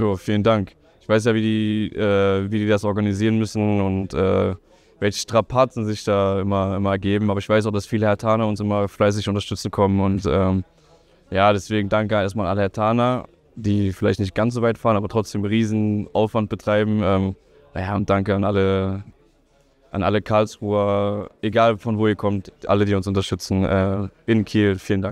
Jo, vielen Dank. Ich weiß ja, wie die, äh, wie die das organisieren müssen und äh, welche Strapazen sich da immer, immer ergeben. Aber ich weiß auch, dass viele Hertaner uns immer fleißig unterstützen kommen. Und ähm, ja, deswegen danke erstmal alle Hertaner, die vielleicht nicht ganz so weit fahren, aber trotzdem riesen Aufwand betreiben. Ähm, naja, und danke an alle, an alle Karlsruher, egal von wo ihr kommt, alle, die uns unterstützen. Äh, in Kiel, vielen Dank.